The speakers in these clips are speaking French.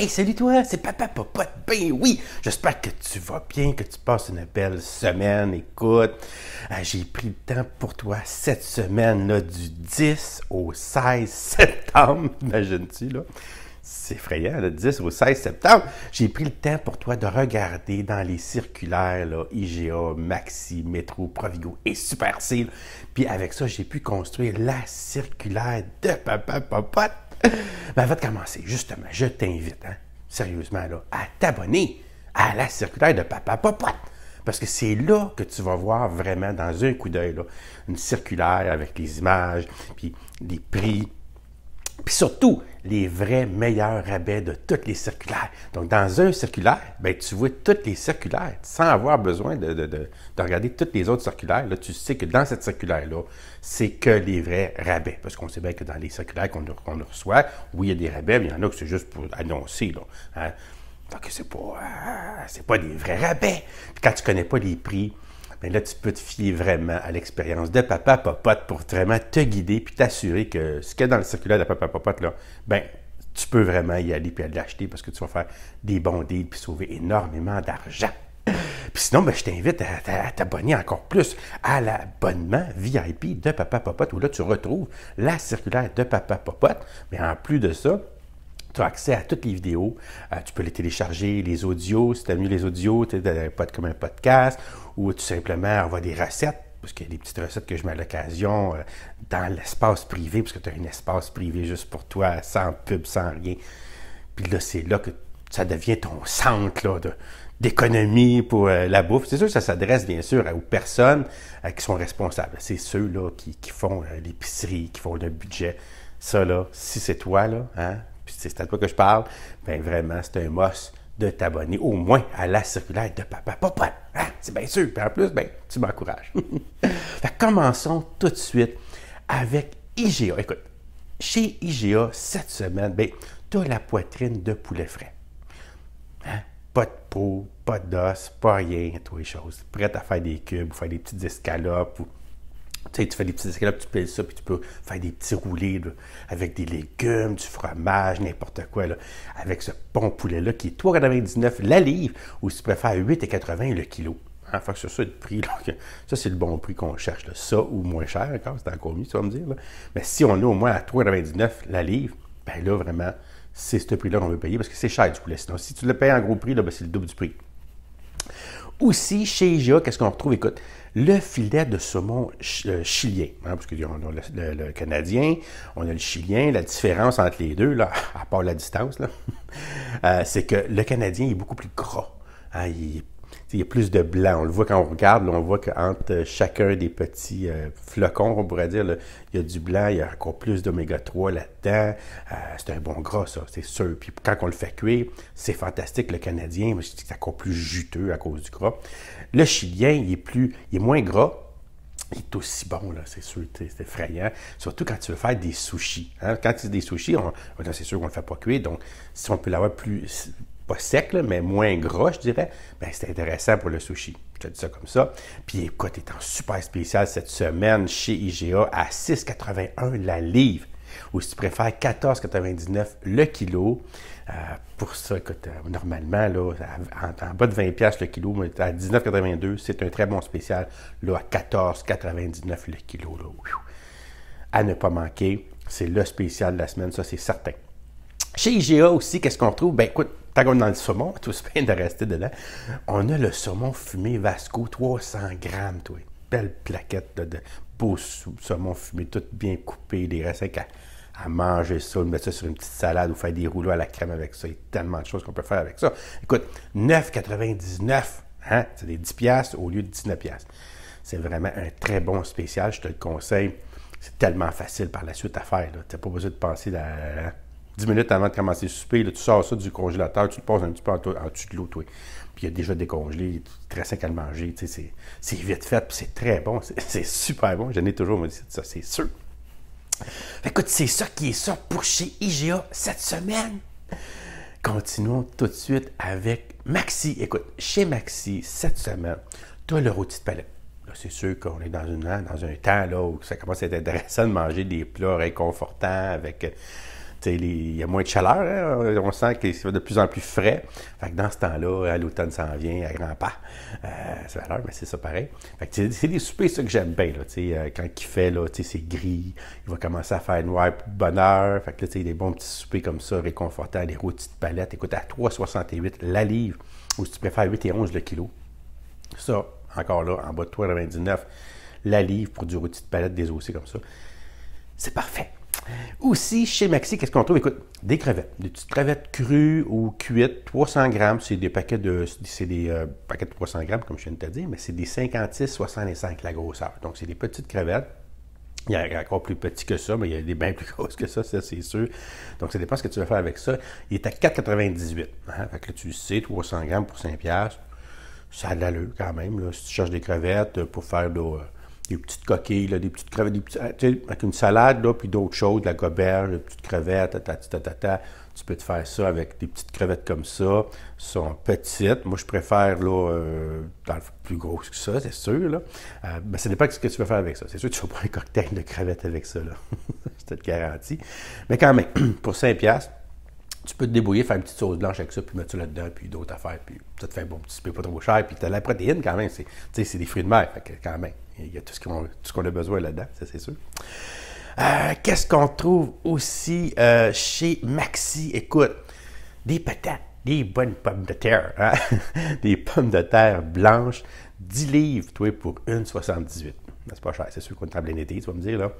Hey, salut toi, c'est Papa Popote. Ben oui, j'espère que tu vas bien, que tu passes une belle semaine. Écoute, euh, j'ai pris le temps pour toi cette semaine, là, du 10 au 16 septembre. Imagines-tu, là? C'est effrayant, le 10 au 16 septembre. J'ai pris le temps pour toi de regarder dans les circulaires là, IGA, Maxi, Métro, Provigo et Super Puis avec ça, j'ai pu construire la circulaire de Papa Popote ben, avant de commencer, justement, je t'invite, hein, sérieusement, là, à t'abonner à la circulaire de Papa Popote. Parce que c'est là que tu vas voir vraiment dans un coup d'œil une circulaire avec les images, puis les prix, puis surtout, les vrais meilleurs rabais de toutes les circulaires. Donc, dans un circulaire, ben, tu vois toutes les circulaires sans avoir besoin de, regarder toutes les autres circulaires. Là, tu sais que dans cette circulaire-là, c'est que les vrais rabais. Parce qu'on sait bien que dans les circulaires qu'on reçoit, oui, il y a des rabais, mais il y en a que c'est juste pour annoncer. Là, hein. Donc, c'est pas, euh, pas des vrais rabais. quand tu connais pas les prix, mais là, tu peux te fier vraiment à l'expérience de papa popote pour vraiment te guider puis t'assurer que ce qu'il y a dans le circulaire de papa popote, là, ben, tu peux vraiment y aller puis aller l'acheter parce que tu vas faire des bons deals puis sauver énormément d'argent. Puis sinon, ben, je t'invite à, t'abonner encore plus à l'abonnement VIP de Papa Popote, où là, tu retrouves la circulaire de Papa Popote. Mais en plus de ça, tu as accès à toutes les vidéos. Euh, tu peux les télécharger, les audios, si tu as mis les audios, tu pas comme un podcast, ou tout simplement avoir des recettes parce qu'il y a des petites recettes que je mets à l'occasion euh, dans l'espace privé, parce que tu as un espace privé juste pour toi, sans pub, sans rien. Puis là, c'est là que ça devient ton centre de, d'économie pour euh, la bouffe. C'est sûr ça s'adresse bien sûr aux personnes qui sont responsables. C'est ceux là, qui, qui font l'épicerie, qui font le budget. Ça, là, si c'est toi, là, hein, c'est à toi que je parle, ben vraiment, c'est un must de t'abonner au moins à la circulaire de papa. Papa, hein? c'est bien sûr. Puis en plus, ben, tu m'encourages. commençons tout de suite avec IGA. Écoute, chez IGA, cette semaine, ben, tu as la poitrine de poulet frais. Hein? Pas de peau, pas d'os, pas rien, toutes les choses. Prête à faire des cubes, ou faire des petites escalopes, ou tu fais des petits escalopes, tu pèles ça, puis tu peux faire des petits roulés avec des légumes, du fromage, n'importe quoi, avec ce bon poulet-là qui est 3,99 la livre, ou si tu préfères 8,80 le kilo. Enfin, que sur ça, le prix, là, ça, c'est le bon prix qu'on cherche. Ça ou moins cher encore, c'est encore mieux, tu vas me dire. Mais si on est au moins à 3,99 la livre, ben là, vraiment, c'est ce prix-là qu'on veut payer parce que c'est cher du poulet. Sinon, si tu le payes en gros prix, là, ben, c'est le double du prix. Aussi, chez IGA, qu'est-ce qu'on retrouve? Écoute, le filet de saumon euh, chilien, hein, parce qu'on a, le, canadien, on a le chilien, la différence entre les deux, là, à part la distance, euh, c'est que le canadien est beaucoup plus gras. Hein, il y a plus de blanc. On le voit quand on regarde, on voit qu'entre euh, chacun des petits euh, flocons, on pourrait dire, il y a du blanc, il y a encore plus d'oméga 3 là-dedans. Euh, c'est un bon gras, ça, c'est sûr. Puis quand on le fait cuire, c'est fantastique, le Canadien, c'est encore plus juteux à cause du gras. Le Chilien, il est, plus, il est moins gras, il est aussi bon, là, c'est sûr, c'est effrayant. Surtout quand tu veux faire des sushis. Hein. Quand tu des sushis, c'est sûr qu'on ne le fait pas cuire, donc si on peut l'avoir plus, pas sec, mais moins gros, je dirais, ben, c'est intéressant pour le sushi. Je te dis ça comme ça. Puis écoute, étant super spécial cette semaine chez IGA à 6,81 la livre ou si tu préfères 14,99 le kilo. Euh, pour ça, écoute, euh, normalement, là, en, bas de 20$ le kilo, mais à 19,82, c'est un très bon spécial là, à 14,99 le kilo. À ne pas manquer, c'est le spécial de la semaine, ça c'est certain. Chez IGA aussi, qu'est-ce qu'on trouve? Ben écoute, tant qu'on est dans le saumon, tout se bien de rester dedans, on a le saumon fumé Vasco 300 grammes, toi. Belle plaquette de de beau saumon fumé, tout bien coupé, des recettes à, manger ça, mettre ça sur une petite salade ou faire des rouleaux à la crème avec ça. Il y a tellement de choses qu'on peut faire avec ça. Écoute, 9,99, hein? c'est des 10$ au lieu de 19$. C'est vraiment un très bon spécial, je te le conseille. C'est tellement facile par la suite à faire. Tu n'as pas besoin de penser à 10 minutes avant de commencer le souper, tu sors ça du congélateur, tu le passes un petit peu en, dessus de l'eau, Puis il y a déjà décongelé, très simple à le manger. Tu c'est vite fait, puis c'est très bon. C'est super bon. J'en ai toujours dit ça, c'est sûr. écoute, c'est ça qui est ça pour chez IGA cette semaine. Continuons tout de suite avec Maxi. Écoute, chez Maxi, cette semaine, tu as le rôti de palette c'est sûr qu'on est dans, une, hein, dans un temps là, où ça commence à être intéressant de manger des plats réconfortants avec il y a moins de chaleur, hein. on sent que c'est de plus en plus frais. dans ce temps-là, l'automne s'en vient à grands pas. Euh, c'est mais c'est ça pareil. Fait que c'est des soupers, que j'aime bien. Euh, quand il fait, c'est gris, il va commencer à faire noir pour de Fait que des bons petits soupers comme ça, réconfortants, des rôtis de palette. Écoute, à 3,68 la livre, ou si tu préfères 8 et le kilo. Ça, encore là, en bas de 3,99 la livre pour du rôti de palette, des comme ça. C'est parfait. Aussi, chez Maxi, qu'est-ce qu'on trouve? Écoute, des crevettes. Des petites crevettes crues ou cuites, 300 grammes. C'est des paquets de c'est des euh, paquets de 300 grammes, comme je viens de te dire, mais c'est des 56-65 la grosseur. Donc, c'est des petites crevettes. Il y a encore plus petit que ça, mais il y a des bien plus grosses que ça, ça c'est sûr. Donc, ça dépend ce que tu vas faire avec ça. Il est à 4,98. Hein. Fait que tu sais, 300 grammes pour 5 Ça a de l'allure quand même. Là. Si tu cherches des crevettes euh, pour faire de des petites coquilles, des petites crevettes, des ah, avec une salade, puis d'autres choses, de la goberge, des petites crevettes, Tu peux te faire ça avec des petites crevettes comme ça. Elles sont petites. Moi, je préfère, là, euh, plus grosses que ça, c'est sûr. Là. ce euh, n'est ça ce que tu veux faire avec ça. C'est sûr que tu vas pas un cocktail de crevettes avec ça, là. c'est te garanti. Mais quand même, pour 5$, tu peux te débrouiller, faire une petite sauce blanche avec ça, puis mettre ça là-dedans, puis d'autres affaires, puis ça te fait un bon petit peu pas trop cher, puis tu as la protéine quand même, c'est, c'est des fruits de mer, quand même, il y a tout ce qu'on, qu'on a besoin là-dedans, ça c'est sûr. Euh, qu'est-ce qu'on trouve aussi euh, chez Maxi? Écoute, des patates, des bonnes pommes de terre, hein? des pommes de terre blanches, 10 livres, toi, pour 1,78. C'est pas cher, c'est sûr qu'on est en plein été, tu vas me dire, là.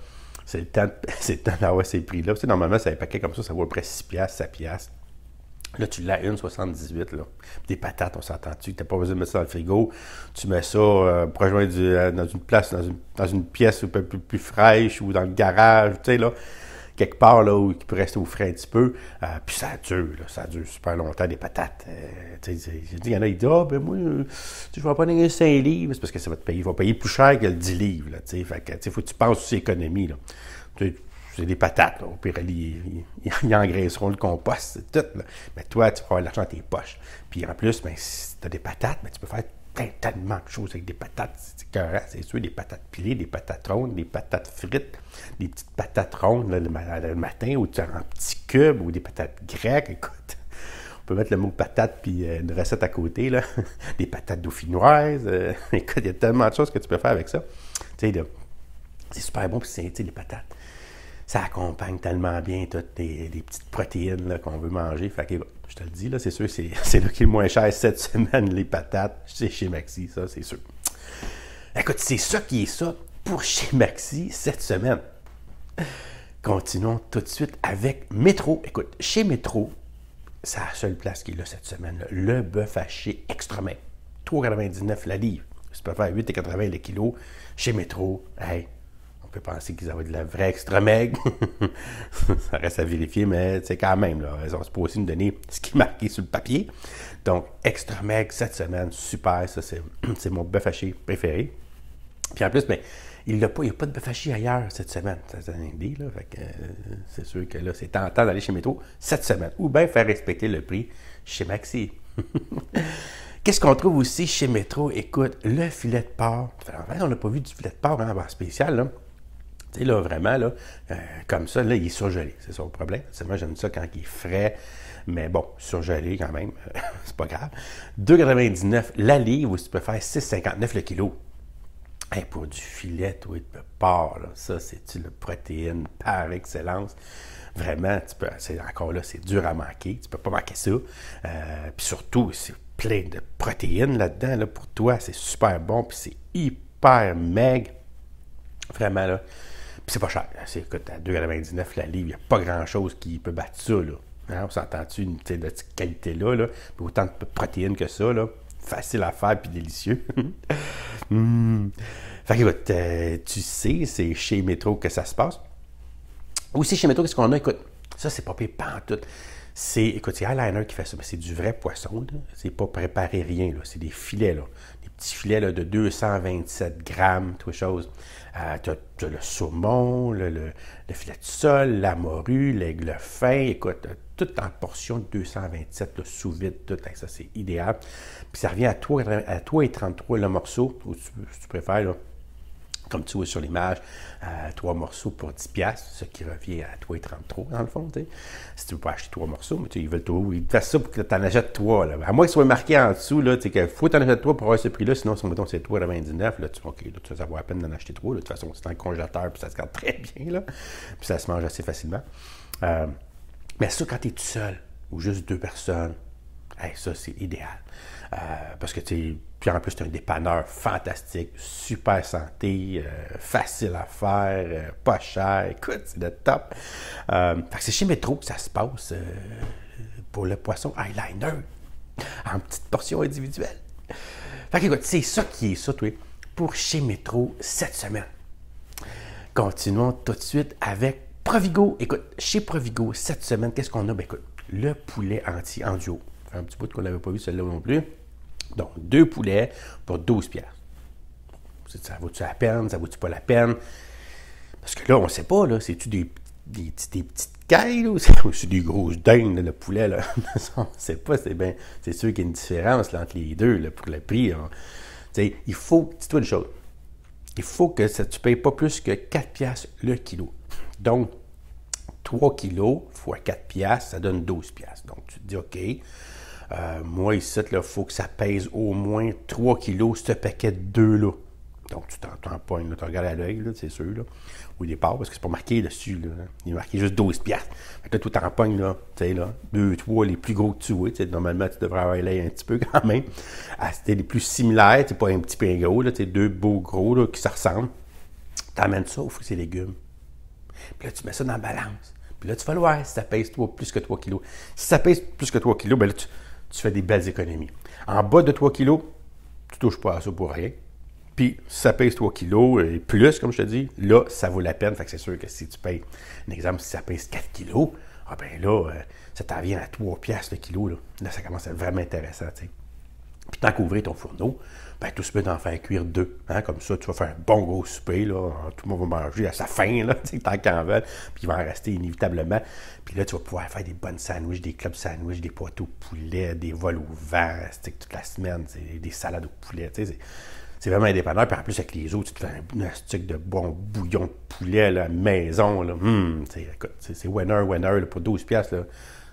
C'est le temps, d'avoir ces prix-là. Tu sais, normalement, c'est un paquet comme ça, ça vaut à peu près 6 piastres, 7 piastres. Là, tu l'as une 78, là. Des patates, on s'entend-tu? T'as pas besoin de mettre ça dans le frigo. Tu mets ça euh, pour proche euh, dans une place, dans une, dans une pièce un peu plus, plus fraîche ou dans le garage, tu sais, là quelque part là, où il peut rester au frais un petit peu. Euh, puis ça dure, là, ça dure super longtemps, des patates. Euh, il y en a qui disent Ah, ben moi, je vais pas donner 5 livres. C'est parce que ça va te payer. Il va payer plus cher que le 10 livres. Là, sais fait que, faut que tu penses aux économies. Là. c'est des patates. Là. Au pire, ils, engraisseront le compost, c'est tout. Mais toi, tu vas avoir l'argent dans tes poches. Puis en plus, ben, si tu as des patates, ben, tu peux faire tellement de choses avec des patates. C'est sûr, des patates pilées, des patates rondes, des patates frites, des petites patates rondes le, matin, ou tu as un petit cube ou des patates grecques. Écoute, on peut mettre le mot patate puis euh, une recette à côté, là. des patates dauphinoises. Euh, écoute, il y a tellement de choses que tu peux faire avec ça. Tu sais, c'est super bon, puis c'est les patates ça accompagne tellement bien toutes les, petites protéines qu'on veut manger. Fait je te le dis, là, c'est sûr, c'est, c'est là qui est le moins cher cette semaine, les patates. C'est chez Maxi, ça, c'est sûr. Écoute, c'est ça qui est ça pour chez Maxi cette semaine. Continuons tout de suite avec Métro. Écoute, chez Métro, c'est la seule place qui est là cette semaine. Le bœuf haché extra 3,99 la livre. Tu peux faire 8,80 le kilo. Chez Métro, hey, on peut penser qu'ils avaient de la vraie extra meg. ça reste à vérifier, mais c'est quand même, là, ils ont supposé nous donner ce qui est marqué sur le papier. Donc, extra meg cette semaine, super, ça c'est mon bœuf haché préféré. Puis en plus, mais ben, il n'y a, pas de bœuf haché ailleurs cette semaine. C'est un là. Euh, c'est sûr que là, c'est tentant d'aller chez Métro cette semaine. Ou bien faire respecter le prix chez Maxi. Qu'est-ce qu'on trouve aussi chez Métro? Écoute, le filet de porc. fait, on n'a pas vu du filet de porc hein, en spécial, là. Tu sais, là, vraiment, là, euh, comme ça, là, il est surgelé. C'est ça le problème. C'est moi, j'aime ça quand il est frais. Mais bon, surgelé quand même, c'est pas grave. 2,99 la livre, tu peux faire 6,59 le kilo. pour du filet, toi, de porc, là, ça, c'est-tu la protéine par excellence? Vraiment, tu peux, c'est, encore là, c'est dur à manquer. Tu peux pas manquer ça. Euh, puis surtout, c'est plein de protéines là-dedans. Là, pour toi, c'est super bon, puis c'est hyper maigre. Vraiment, là, c'est pas cher. C'est, écoute, à 2,99 la livre, il n'y a pas grand-chose qui peut battre ça. Là. Hein, on s'entend-tu une de cette qualité-là, là, autant de protéines que ça, là, facile à faire puis délicieux. Hmm. Fait que, euh, tu sais, c'est chez Metro que ça se passe. Aussi, chez Metro, qu'est-ce qu'on a? Écoute, ça, c'est pas pire pantoute. C'est, écoute, c'est Eyeliner qui fait ça, mais c'est du vrai poisson. Là. C'est pas préparé rien, là. c'est des filets. Là petit filet de 227 grammes, toutes choses. Euh, tu as, le saumon, le, filet de sol, la morue, l'aigle fin, écoute, euh, tout en portion de 227, sous vide, tout, ça c'est idéal. Puis ça revient à toi, à toi et 33 le morceau, ou si tu préfères, là, comme tu vois sur l'image, euh, trois morceaux pour 10 pièces, ce qui revient à 33$ dans le fond. Si tu veux pas acheter trois morceaux, mais ils veulent tout, ils te ça pour que tu en achètes trois. À moins ils s'ont marqués en dessous, là, que faut t'en achètes trois pour avoir ce prix-là, sinon, si on c'est 3,99, là, tu, okay, là, tu vas avoir à peine d'en acheter trois. De toute façon, c'est un congélateur, puis ça se garde très bien, là, puis ça se mange assez facilement. Euh, mais ça, quand tu es tout seul, ou juste deux personnes, ça, c'est idéal. Euh, parce que, tu sais, puis en plus, c'est un dépanneur fantastique, super santé, euh, facile à faire, euh, pas cher. Écoute, c'est le top. c'est chez Métro que ça se passe pour le poisson eyeliner, en petites portions individuelles. Fait que, écoute, c'est ça qui est ça, toi, pour chez Métro cette semaine. Continuons tout de suite avec Provigo. Écoute, chez Provigo, cette semaine, qu'est-ce qu'on a? Ben, écoute, le poulet anti en duo. un petit bout qu'on n'avait pas vu celle-là non plus. Donc, deux poulets pour 12 pièces. Ça vaut-tu la peine? Ça vaut-tu pas la peine? Parce que là, on ne sait pas, là. C'est-tu des, des, petites cailles, Ou c'est des grosses dingues, le poulet, on ne sait pas. C'est c'est sûr qu'il y a une différence entre les deux, pour le prix. Hein. Il faut, dis-toi une chose, il faut que tu ne payes pas plus que 4 piastres le kilo. Donc, 3 kilos fois 4 piastres, ça donne 12 piastres. Donc, tu te dis, OK, euh, moi, ici, il faut que ça pèse au moins 3 kilos, ce paquet de 2-là. Donc, tu t'entends pas, tu regardes à l'œil, c'est sûr, là, au départ, parce que c'est pas marqué dessus. Là, hein. Il est marqué juste 12 piastres. Fait là, tu t'empoignes, là, tu sais, là, deux, trois, les plus gros que tu veux. Normalement, tu devrais avoir l'œil un petit peu quand même. Ah, C'était les plus similaires, tu pas un petit peu gros, là, deux beaux gros là, qui se ressemblent. Tu amènes ça aux fruits et légumes. Puis là, tu mets ça dans la balance. Puis là, tu vas voir si ça pèse toi, plus que 3 kilos. Si ça pèse plus que 3 kilos, ben là, tu, tu fais des belles économies. En bas de 3 kilos, tu ne touches pas à ça pour rien. Puis, ça pèse 3 kilos et plus, comme je te dis, là, ça vaut la peine. Fait que c'est sûr que si tu payes, un exemple, si ça pèse 4 kilos, ah ben là, euh, ça t'en vient à 3 piastres le kilo. Là. là, ça commence à être vraiment intéressant, Puis, tant qu'ouvrir ton fourneau, ben, tout se met d'en faire cuire deux. Hein? Comme ça, tu vas faire un bon gros souper. Là. Ah, tout le monde va manger à sa faim, là, tant qu'en veut, Puis il va en rester inévitablement. Puis là, tu vas pouvoir faire des bonnes sandwiches, des clubs sandwiches, des poteaux au poulet, des vols au vent toute la semaine, des salades au poulet. C'est vraiment indépendant. Puis en plus, avec les autres, tu te fais un, stick de bon bouillon de poulet à la maison. Là. Hum, écoute, c'est winner, winner là, pour 12$. Là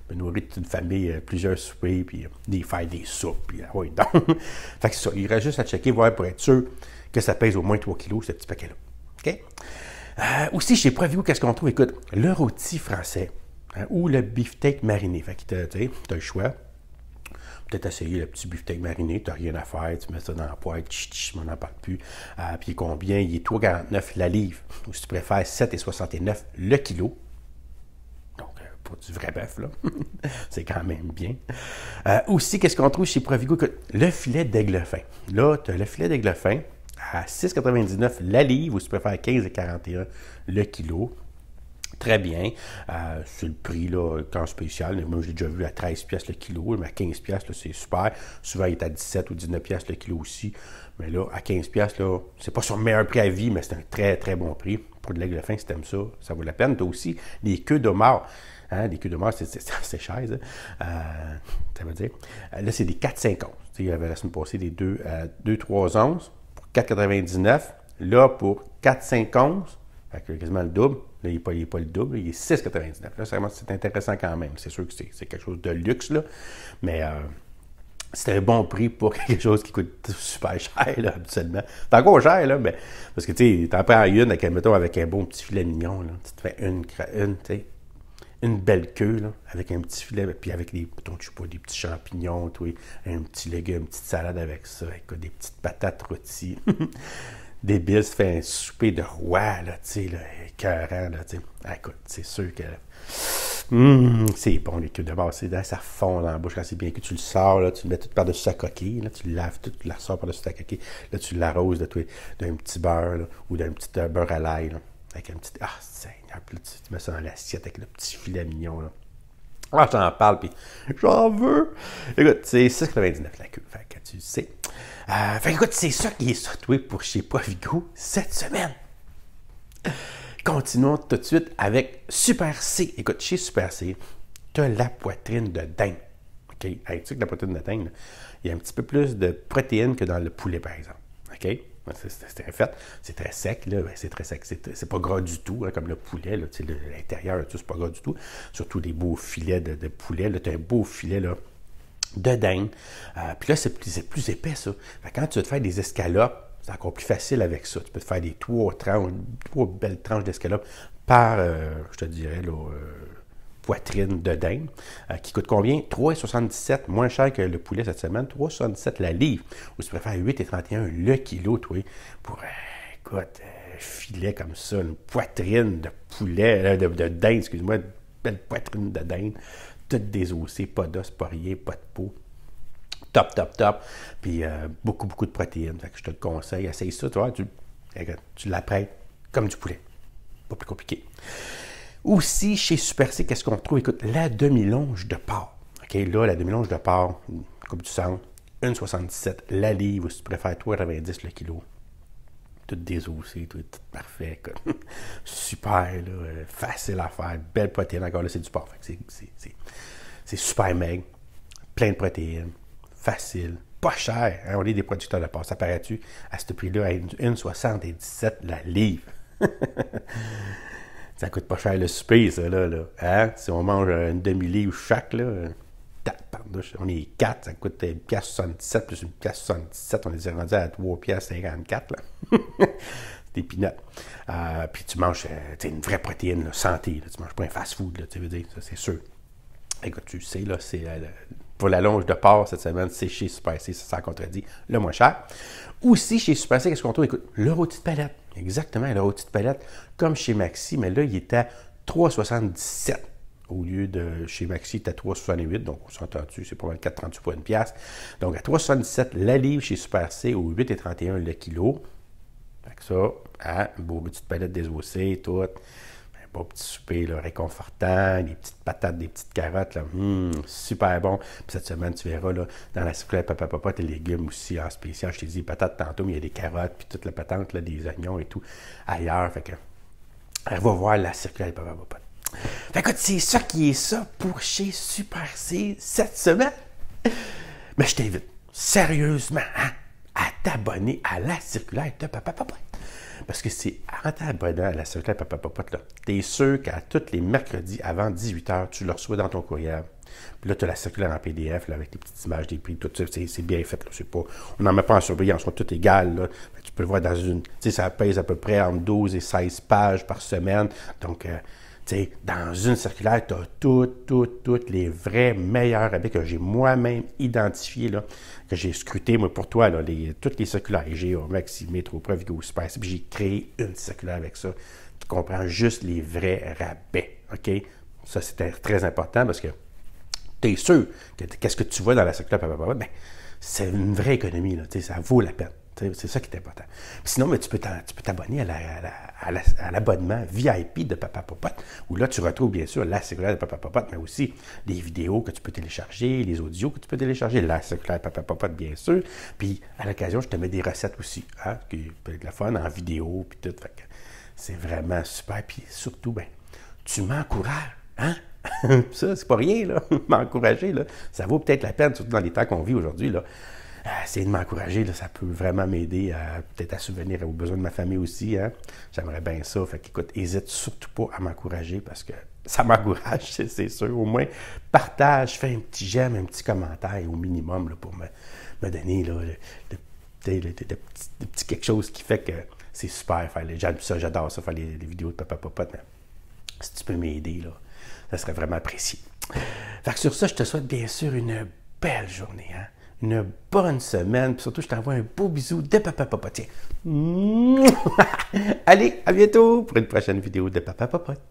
me nourrir toute une famille, euh, plusieurs soupers, puis euh, des faire des soupes, puis euh, ouais, donc. fait que ça, il reste juste à checker, voir pour être sûr que ça pèse au moins 3 kilos, ce petit paquet-là. OK? aussi, chez prévu qu'est-ce qu'on trouve? Écoute, le rôti français hein, ou le beefsteak mariné. Fait que tu as le choix. Peut-être essayer le petit beefsteak mariné, tu n'as rien à faire, tu mets ça dans la poêle, je m'en parle plus. puis combien? Il est 3,49 la livre. Ou si tu préfères, 7,69 le kilo pas du vrai bœuf, là. c'est quand même bien. Euh, aussi, qu'est-ce qu'on trouve chez Provigo? Le filet d'aigle fin. Là, tu as le filet d'aigle fin à 6,99 la livre, ou si tu préfères 15,41 le kilo très bien. Euh, sur le prix, là, quand spécial, moi j'ai déjà vu à 13 pièces le kilo, mais à 15 pièces c'est super. Souvent, il est à 17 ou 19 pièces le kilo aussi. Mais là, à 15 pièces là, c'est pas son meilleur prix à vie, mais c'est un très, très bon prix. Pour de l'aigle fin, si t'aimes ça, ça vaut la peine. T'as aussi les queues de mort. Hein, les queues de mort, c'est cher, ça. Hein. Euh, ça veut dire. Euh, là, c'est des 4,50. Il y avait la semaine passée des 2, 2 3 pour 4,99. Là, pour avec quasiment le double, il n'est pas, pas, le double, il est 6,99. c'est intéressant quand même. C'est sûr que c'est quelque chose de luxe, là. mais euh, c'est un bon prix pour quelque chose qui coûte super cher, là, habituellement. C'est encore cher, là, mais parce que tu t'en prends une, avec, avec un bon petit filet mignon, tu te fais une, une, une belle queue, avec un petit filet, puis avec des, des petits champignons, un petit légume, une petite salade avec ça, avec des petites patates rôties. des tu fait un souper de roi, là, tu sais, là, écœurant, là, tu sais. Ah, écoute, c'est sûr que. hum, c'est bon, les cubes de base. Ça fond dans la bouche quand c'est bien que tu le sors, là, tu le mets tout par-dessus ta coquille, là, tu le laves tout, tu la sors par-dessus ta coquille, là, tu l'arroses d'un petit beurre là, ou d'un petit euh, beurre à l'ail. là, Avec un petit. Ah, Seigneur, puis là, tu, mets ça dans l'assiette avec le petit filet mignon. Là. Ah, j'en parle, puis j'en veux. Écoute, c'est 6,99 la queue. Fait que tu sais. Enfin euh, écoute, c'est ça qui est sauté pour chez Poivigo cette semaine. Continuons tout de suite avec Super C. Écoute, chez Super C, tu as la poitrine de dingue. OK? tu sais que la poitrine de dingue, il y a un petit peu plus de protéines que dans le poulet, par exemple. OK? C'est fait. C'est très sec, là. c'est très sec. C'est pas gras du tout, hein, comme le poulet, là. l'intérieur, c'est pas gras du tout. Surtout les beaux filets de, poulet, là. Tu un beau filet, là de dinde. Euh, puis là, c'est plus, plus, épais, ça. quand tu veux te faire des escalopes, c'est encore plus facile avec ça. Tu peux te faire des trois, tranches, trois belles tranches d'escalopes par, euh, je te dirais, euh, poitrine de dinde, qui coûte combien? 3,77, moins cher que le poulet cette semaine, 3,77 la livre. Ou tu préfères 8,31 le kilo, toi, pour, écoute, filet comme ça, une poitrine de poulet, de, de dinde, excuse-moi, belle poitrine de dinde. Tout désossé, pas d'os, pas rien, pas de peau. Top, top, top. Puis euh, beaucoup, beaucoup de protéines. Fait je te conseille, essaye ça, tu vois, tu, l'apprêtes comme du poulet. Pas plus compliqué. Aussi, chez Super C, qu'est-ce qu'on trouve? Écoute, la demi-longe de porc. OK, là, la demi-longe de porc, coupe du sang, 1,77 la livre, ou si tu préfères 3,90 le kilo. Tout désossées, tout, tout parfait. super, euh, facile à faire, belle protéine. Encore là, c'est du porc. C'est super maigre, plein de protéines, facile, pas cher. Hein, on est des producteurs de porc. Ça paraît-tu à ce prix-là, à 1,77 la livre? ça coûte pas cher le souper, ça, là. là. Hein, si on mange une demi-livre chaque, là on est 4, ça coûte 1,77$ plus 1,77, on les a rendus à 3,54$. des pinotes. Euh, puis tu manges euh, une vraie protéine, santé. Tu tu manges pas un fast-food, tu veux dire, ça c'est sûr. Écoute, tu sais, là, c'est euh, pour la longe de part cette semaine, c'est chez Super C, ça, contredit le moins cher. Aussi, chez Super C, qu'est-ce qu'on trouve? Écoute, le rôti de palette. Exactement, le rôti de palette, comme chez Maxi, mais là, il était à 3,77 au lieu de chez Maxi, tu à 3,68, donc on s'entend dessus, c'est pas mal 4,38 pour une pièce. Donc à 3,77 la livre chez Super C au 8,31 le kilo. Fait que ça, hein, une beau petite palette et tout. Un beau petit souper réconfortant, des petites patates, des petites carottes, hum, super bon. Puis cette semaine, tu verras, dans la circulaire papa, papa, tes légumes aussi en spécial. Je t'ai dit, patates tantôt, mais il y a des carottes, puis toute la patente, là, des oignons et tout ailleurs. Fait que, elle va voir la circulaire, papa, papa écoute, c'est ça qui est ça pour chez Super C cette semaine. Mais je t'invite sérieusement hein, à t'abonner à la circulaire de Papa Papa. Parce que c'est en t'abonnant à la circulaire Papa Papa, tu es sûr qu'à tous les mercredis avant 18h, tu le reçois dans ton courriel. Puis là, tu as la circulaire en PDF avec les petites images des prix, tout ça. C'est bien fait. pas, on n'en met pas en surveillance, on est tout égal. Tu peux le voir dans une. Tu sais, ça pèse à peu près entre 12 et 16 pages par semaine. Donc, euh, dans une circulaire, tu as toutes, toutes, toutes les vrais meilleurs rabais que j'ai moi-même identifié, là, que j'ai scruté moi, pour toi, là, les, toutes les circulaires, au Maxi, Métro, Provigo, Super, j'ai créé une circulaire avec ça Tu comprends juste les vrais rabais. OK? Ça, c'était très important parce que tu es sûr que qu'est-ce que tu vois dans la circulaire, ben, c'est une vraie économie, là, ça vaut la peine. C'est ça qui est important. sinon, mais tu peux t'abonner à l'abonnement l'abonnement VIP de Papa Popote, où là, tu retrouves bien sûr la circulaire de Papa Popote, mais aussi les vidéos que tu peux télécharger, les audios que tu peux télécharger, la circulaire de Papa Popote, bien sûr. Puis à l'occasion, je te mets des recettes aussi, hein, qui peut être la fun en vidéo, puis tout. C'est vraiment super. Puis surtout, ben, tu m'encourages, hein? ça, c'est pas rien, là. M'encourager, Ça vaut peut-être la peine, surtout dans les temps qu'on vit aujourd'hui, là essayez de m'encourager, ça peut vraiment m'aider à peut-être à souvenir aux besoins de ma famille aussi. Hein? J'aimerais bien ça. Fait qu'écoute, hésite surtout pas à m'encourager parce que ça m'encourage, c'est sûr. Au moins, partage, fais un petit j'aime, un petit commentaire au minimum là, pour me, donner là, le, petit, quelque chose qui fait que c'est super. Faire ça, j'adore ça, faire les, vidéos de papa papa, Mais si tu peux m'aider, là, ça serait vraiment apprécié. Fait que sur ça, je te souhaite bien sûr une belle journée. Hein? une bonne semaine. surtout, je t'envoie un beau bisou de Papa Popotier. Allez, à bientôt pour une prochaine vidéo de Papa Popote.